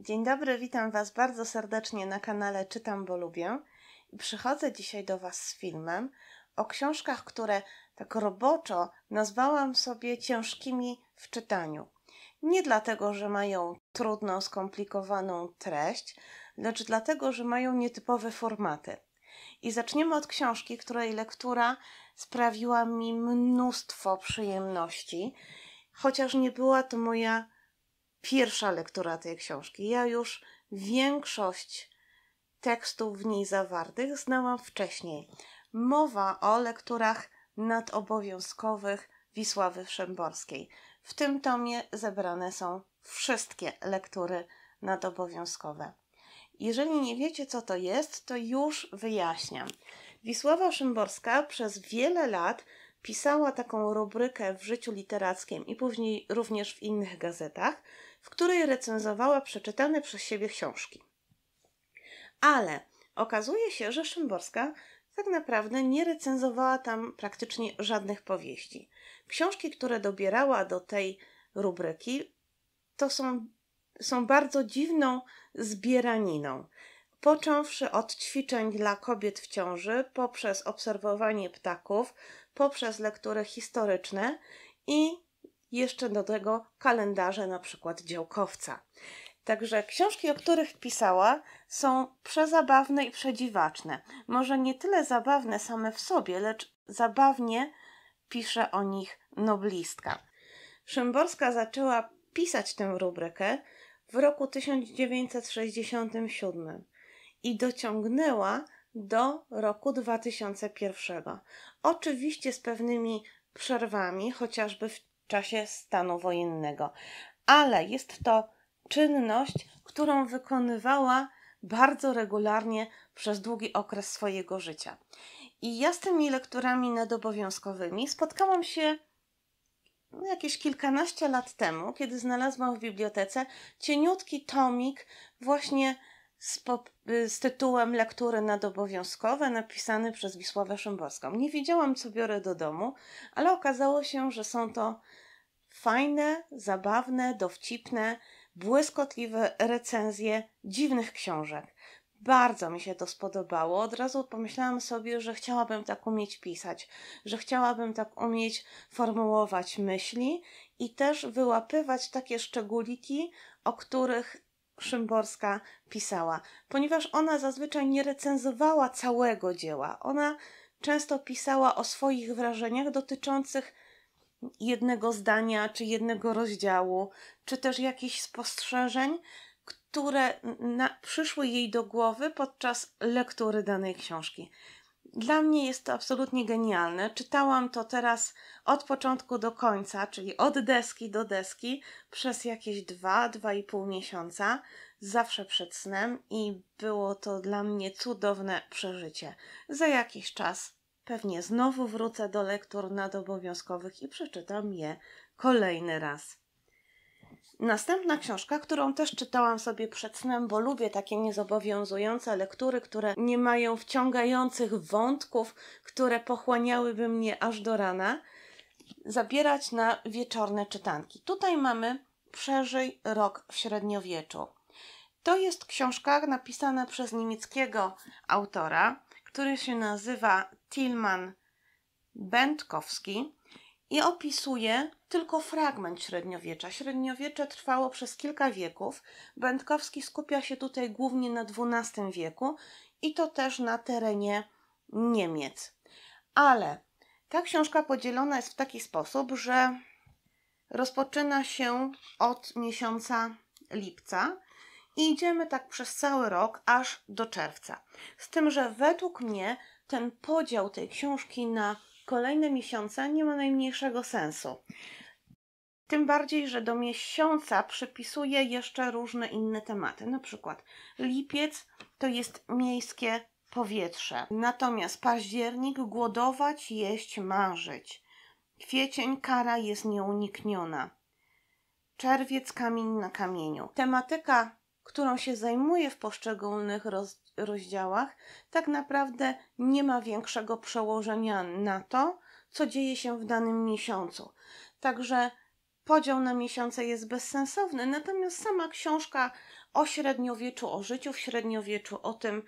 Dzień dobry, witam Was bardzo serdecznie na kanale Czytam, bo lubię. Przychodzę dzisiaj do Was z filmem o książkach, które tak roboczo nazwałam sobie ciężkimi w czytaniu. Nie dlatego, że mają trudną, skomplikowaną treść, lecz dlatego, że mają nietypowe formaty. I zaczniemy od książki, której lektura sprawiła mi mnóstwo przyjemności, chociaż nie była to moja pierwsza lektura tej książki. Ja już większość tekstów w niej zawartych znałam wcześniej. Mowa o lekturach nadobowiązkowych Wisławy Szymborskiej. W tym tomie zebrane są wszystkie lektury nadobowiązkowe. Jeżeli nie wiecie, co to jest, to już wyjaśniam. Wisława Szymborska przez wiele lat Pisała taką rubrykę w życiu literackim i później również w innych gazetach, w której recenzowała przeczytane przez siebie książki. Ale okazuje się, że Szymborska tak naprawdę nie recenzowała tam praktycznie żadnych powieści. Książki, które dobierała do tej rubryki, to są, są bardzo dziwną zbieraniną począwszy od ćwiczeń dla kobiet w ciąży, poprzez obserwowanie ptaków, poprzez lektury historyczne i jeszcze do tego kalendarze na przykład działkowca. Także książki, o których pisała, są przezabawne i przedziwaczne. Może nie tyle zabawne same w sobie, lecz zabawnie pisze o nich noblistka. Szymborska zaczęła pisać tę rubrykę w roku 1967 i dociągnęła do roku 2001. Oczywiście z pewnymi przerwami, chociażby w czasie stanu wojennego, ale jest to czynność, którą wykonywała bardzo regularnie przez długi okres swojego życia. I ja z tymi lekturami nadobowiązkowymi spotkałam się jakieś kilkanaście lat temu, kiedy znalazłam w bibliotece cieniutki tomik właśnie z, y, z, tytułem Lektury nadobowiązkowe napisany przez Wisławę Szymborską. Nie wiedziałam, co biorę do domu, ale okazało się, że są to fajne, zabawne, dowcipne, błyskotliwe recenzje dziwnych książek. Bardzo mi się to spodobało. Od razu pomyślałam sobie, że chciałabym tak umieć pisać, że chciałabym tak umieć formułować myśli i też wyłapywać takie szczególiki, o których Szymborska pisała, ponieważ ona zazwyczaj nie recenzowała całego dzieła. Ona często pisała o swoich wrażeniach dotyczących jednego zdania, czy jednego rozdziału, czy też jakichś spostrzeżeń, które na, przyszły jej do głowy podczas lektury danej książki. Dla mnie jest to absolutnie genialne. Czytałam to teraz od początku do końca, czyli od deski do deski, przez jakieś 2-2,5 miesiąca, zawsze przed snem, i było to dla mnie cudowne przeżycie. Za jakiś czas pewnie znowu wrócę do lektur nadobowiązkowych i przeczytam je kolejny raz. Następna książka, którą też czytałam sobie przed snem, bo lubię takie niezobowiązujące lektury, które nie mają wciągających wątków, które pochłaniałyby mnie aż do rana, zabierać na wieczorne czytanki. Tutaj mamy Przeżyj rok w średniowieczu. To jest książka napisana przez niemieckiego autora, który się nazywa Tilman Będkowski i opisuje tylko fragment średniowiecza. Średniowiecze trwało przez kilka wieków. Będkowski skupia się tutaj głównie na XII wieku i to też na terenie Niemiec. Ale ta książka podzielona jest w taki sposób, że rozpoczyna się od miesiąca lipca i idziemy tak przez cały rok aż do czerwca. Z tym, że według mnie ten podział tej książki na kolejne miesiące nie ma najmniejszego sensu. Tym bardziej, że do miesiąca przypisuje jeszcze różne inne tematy. Na przykład lipiec to jest miejskie powietrze, natomiast październik głodować, jeść, marzyć. Kwiecień kara jest nieunikniona. Czerwiec kamień na kamieniu. Tematyka, którą się zajmuję w poszczególnych rozdziałach, rozdziałach, tak naprawdę nie ma większego przełożenia na to, co dzieje się w danym miesiącu. Także podział na miesiące jest bezsensowny, natomiast sama książka o średniowieczu, o życiu w średniowieczu, o tym,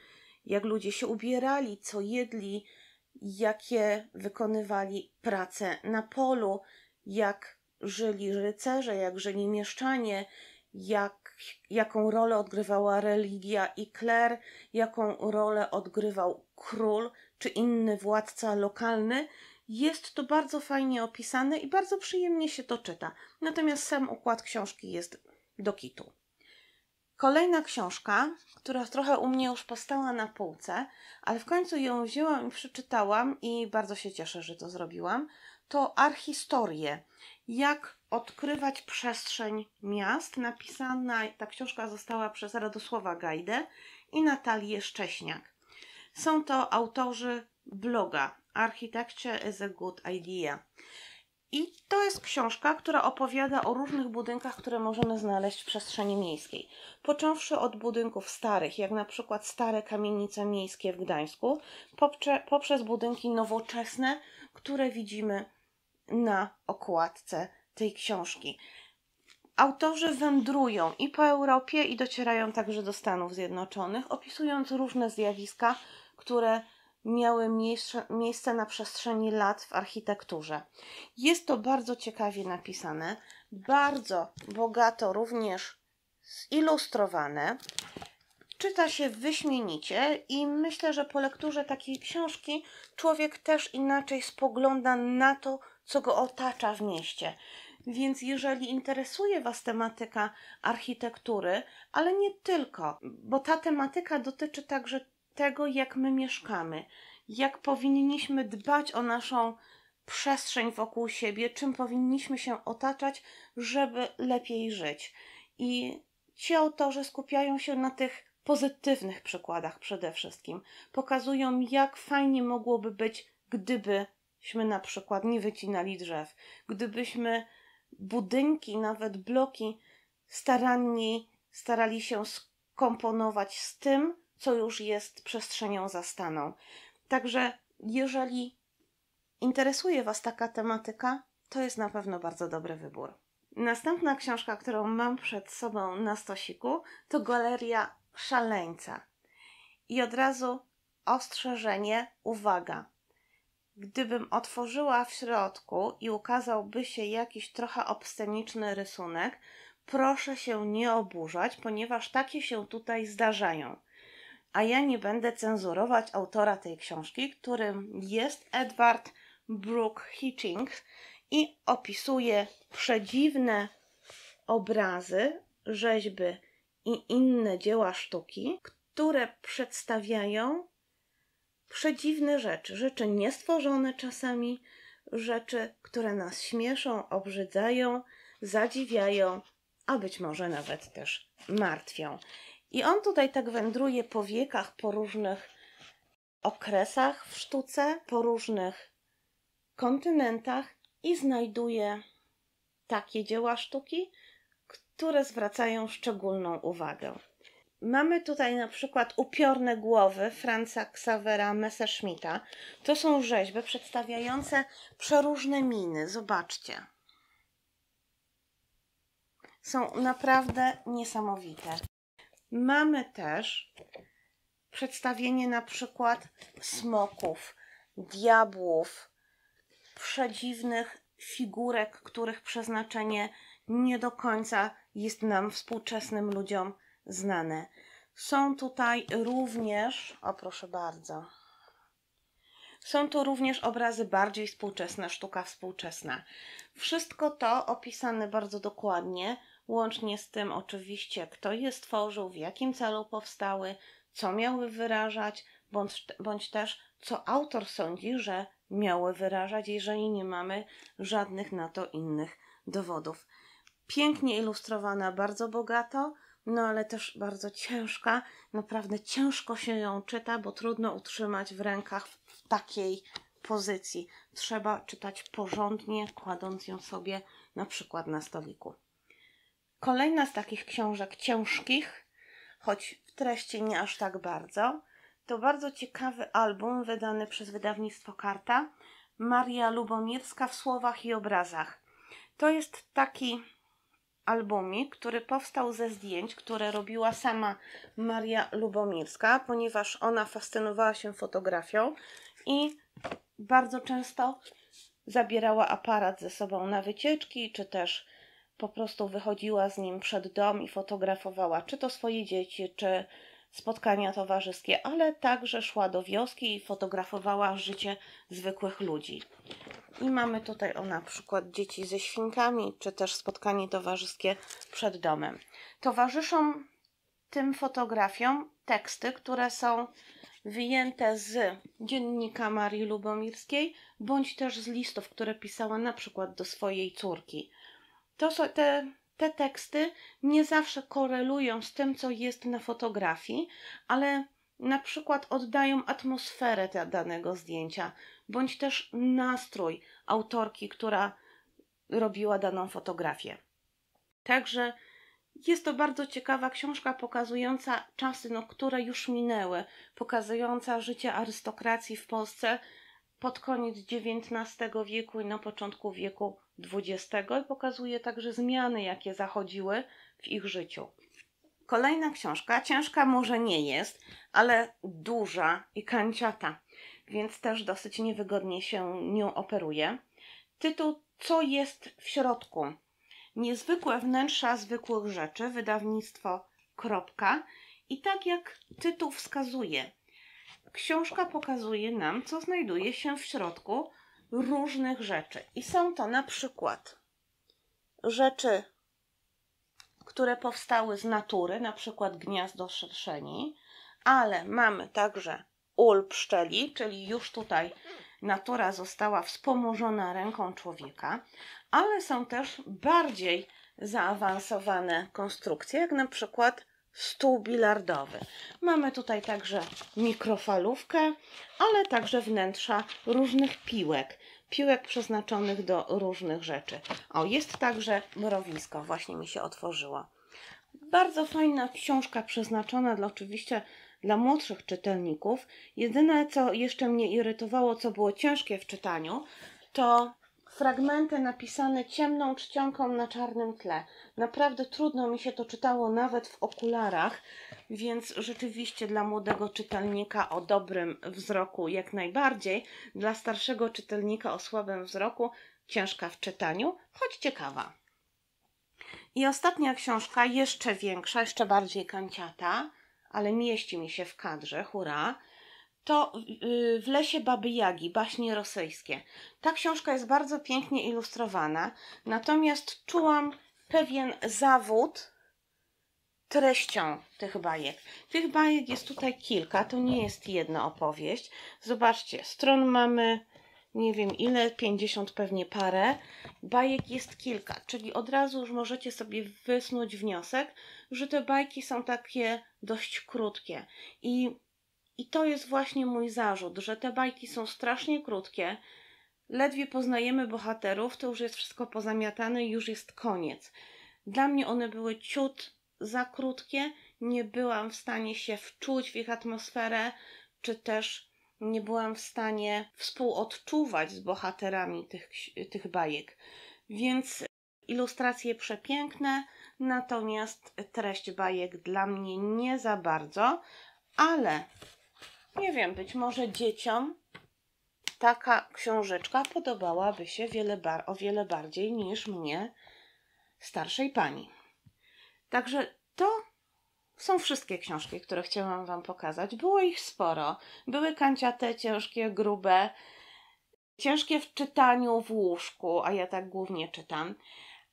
jak ludzie się ubierali, co jedli, jakie wykonywali prace na polu, jak żyli rycerze, jak żyli mieszczanie, jak, jaką rolę odgrywała religia i kler, jaką rolę odgrywał król czy inny władca lokalny. Jest to bardzo fajnie opisane i bardzo przyjemnie się to czyta. Natomiast sam układ książki jest do kitu. Kolejna książka, która trochę u mnie już postała na półce, ale w końcu ją wzięłam i przeczytałam i bardzo się cieszę, że to zrobiłam, to Archistorie jak odkrywać przestrzeń miast. Napisana ta książka została przez Radosława Gajdę i Natalię Szcześniak. Są to autorzy bloga Architecture is a Good Idea. I to jest książka, która opowiada o różnych budynkach, które możemy znaleźć w przestrzeni miejskiej. Począwszy od budynków starych, jak na przykład stare kamienice miejskie w Gdańsku, poprzez budynki nowoczesne, które widzimy na okładce tej książki. Autorzy wędrują i po Europie, i docierają także do Stanów Zjednoczonych, opisując różne zjawiska, które miały miejsce, na przestrzeni lat w architekturze. Jest to bardzo ciekawie napisane, bardzo bogato również zilustrowane. Czyta się wyśmienicie i myślę, że po lekturze takiej książki człowiek też inaczej spogląda na to, co go otacza w mieście. Więc jeżeli interesuje Was tematyka architektury, ale nie tylko, bo ta tematyka dotyczy także tego, jak my mieszkamy, jak powinniśmy dbać o naszą przestrzeń wokół siebie, czym powinniśmy się otaczać, żeby lepiej żyć. I ci autorzy skupiają się na tych pozytywnych przykładach przede wszystkim. Pokazują, jak fajnie mogłoby być, gdyby gdybyśmy na przykład nie wycinali drzew, gdybyśmy budynki, nawet bloki starannie starali się skomponować z tym, co już jest przestrzenią zastaną. Także jeżeli interesuje Was taka tematyka, to jest na pewno bardzo dobry wybór. Następna książka, którą mam przed sobą na stosiku, to Galeria Szaleńca. I od razu ostrzeżenie, uwaga, Gdybym otworzyła w środku i ukazałby się jakiś trochę obsceniczny rysunek, proszę się nie oburzać, ponieważ takie się tutaj zdarzają. A ja nie będę cenzurować autora tej książki, którym jest Edward Brooke Hitchings i opisuje przedziwne obrazy, rzeźby i inne dzieła sztuki, które przedstawiają przedziwne rzeczy, rzeczy niestworzone czasami, rzeczy, które nas śmieszą, obrzydzają, zadziwiają, a być może nawet też martwią. I on tutaj tak wędruje po wiekach, po różnych okresach w sztuce, po różnych kontynentach i znajduje takie dzieła sztuki, które zwracają szczególną uwagę. Mamy tutaj na przykład upiorne głowy Franza Xavera Messerschmitta. To są rzeźby przedstawiające przeróżne miny. Zobaczcie. Są naprawdę niesamowite. Mamy też przedstawienie na przykład smoków, diabłów, przedziwnych figurek, których przeznaczenie nie do końca jest nam współczesnym ludziom znane. Są tutaj również, o proszę bardzo, są to również obrazy bardziej współczesne, sztuka współczesna. Wszystko to opisane bardzo dokładnie, łącznie z tym oczywiście, kto je stworzył, w jakim celu powstały, co miały wyrażać, bądź, bądź też co autor sądzi, że miały wyrażać, jeżeli nie mamy żadnych na to innych dowodów. Pięknie ilustrowana, bardzo bogato no ale też bardzo ciężka. Naprawdę ciężko się ją czyta, bo trudno utrzymać w rękach w takiej pozycji. Trzeba czytać porządnie, kładąc ją sobie na przykład na stoliku. Kolejna z takich książek ciężkich, choć w treści nie aż tak bardzo, to bardzo ciekawy album wydany przez wydawnictwo Karta Maria Lubomirska w słowach i obrazach. To jest taki albumik, który powstał ze zdjęć, które robiła sama Maria Lubomirska, ponieważ ona fascynowała się fotografią i bardzo często zabierała aparat ze sobą na wycieczki, czy też po prostu wychodziła z nim przed dom i fotografowała czy to swoje dzieci, czy spotkania towarzyskie, ale także szła do wioski i fotografowała życie zwykłych ludzi. I mamy tutaj o na przykład dzieci ze świnkami, czy też spotkanie towarzyskie przed domem. Towarzyszą tym fotografiom teksty, które są wyjęte z dziennika Marii Lubomirskiej, bądź też z listów, które pisała na przykład do swojej córki. To są te, te teksty nie zawsze korelują z tym, co jest na fotografii, ale na przykład oddają atmosferę danego zdjęcia bądź też nastrój autorki, która robiła daną fotografię. Także jest to bardzo ciekawa książka pokazująca czasy, no, które już minęły, pokazująca życie arystokracji w Polsce pod koniec XIX wieku i na początku wieku XX i pokazuje także zmiany, jakie zachodziły w ich życiu. Kolejna książka, ciężka może nie jest, ale duża i kanciata więc też dosyć niewygodnie się nią operuje. Tytuł Co jest w środku? Niezwykłe wnętrza zwykłych rzeczy, wydawnictwo Kropka. I tak jak tytuł wskazuje, książka pokazuje nam, co znajduje się w środku różnych rzeczy. I są to na przykład rzeczy, które powstały z natury, na przykład gniazdo szerszeni, ale mamy także ul pszczeli, czyli już tutaj natura została wspomożona ręką człowieka, ale są też bardziej zaawansowane konstrukcje, jak na przykład stół bilardowy. Mamy tutaj także mikrofalówkę, ale także wnętrza różnych piłek. Piłek przeznaczonych do różnych rzeczy. O, jest także mrowisko, właśnie mi się otworzyło. Bardzo fajna książka przeznaczona dla oczywiście dla młodszych czytelników jedyne, co jeszcze mnie irytowało, co było ciężkie w czytaniu, to fragmenty napisane ciemną czcionką na czarnym tle. Naprawdę trudno mi się to czytało nawet w okularach, więc rzeczywiście dla młodego czytelnika o dobrym wzroku jak najbardziej, dla starszego czytelnika o słabym wzroku ciężka w czytaniu, choć ciekawa. I ostatnia książka, jeszcze większa, jeszcze bardziej kanciata ale mieści mi się w kadrze, hura, to y, W lesie Baby Jagi, baśnie rosyjskie. Ta książka jest bardzo pięknie ilustrowana, natomiast czułam pewien zawód treścią tych bajek. Tych bajek jest tutaj kilka, to nie jest jedna opowieść. Zobaczcie, stron mamy nie wiem ile, 50 pewnie parę. Bajek jest kilka, czyli od razu już możecie sobie wysnuć wniosek, że te bajki są takie dość krótkie. I, i to jest właśnie mój zarzut, że te bajki są strasznie krótkie. Ledwie poznajemy bohaterów, to już jest wszystko pozamiatane i już jest koniec. Dla mnie one były ciut za krótkie, nie byłam w stanie się wczuć w ich atmosferę, czy też nie byłam w stanie współodczuwać z bohaterami tych, tych bajek. Więc ilustracje przepiękne, natomiast treść bajek dla mnie nie za bardzo, ale nie wiem, być może dzieciom taka książeczka podobałaby się wiele bar o wiele bardziej niż mnie, starszej pani. Także to są wszystkie książki, które chciałam Wam pokazać. Było ich sporo. Były kanciate, ciężkie, grube, ciężkie w czytaniu w łóżku, a ja tak głównie czytam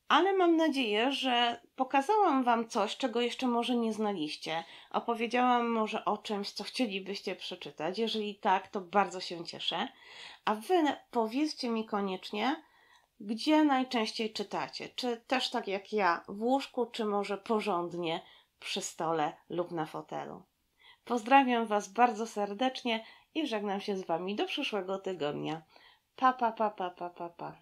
ale mam nadzieję, że pokazałam Wam coś, czego jeszcze może nie znaliście. Opowiedziałam może o czymś, co chcielibyście przeczytać. Jeżeli tak, to bardzo się cieszę. A Wy powiedzcie mi koniecznie, gdzie najczęściej czytacie. Czy też tak jak ja, w łóżku, czy może porządnie przy stole lub na fotelu. Pozdrawiam Was bardzo serdecznie i żegnam się z Wami do przyszłego tygodnia. Pa, pa, pa, pa, pa, pa, pa.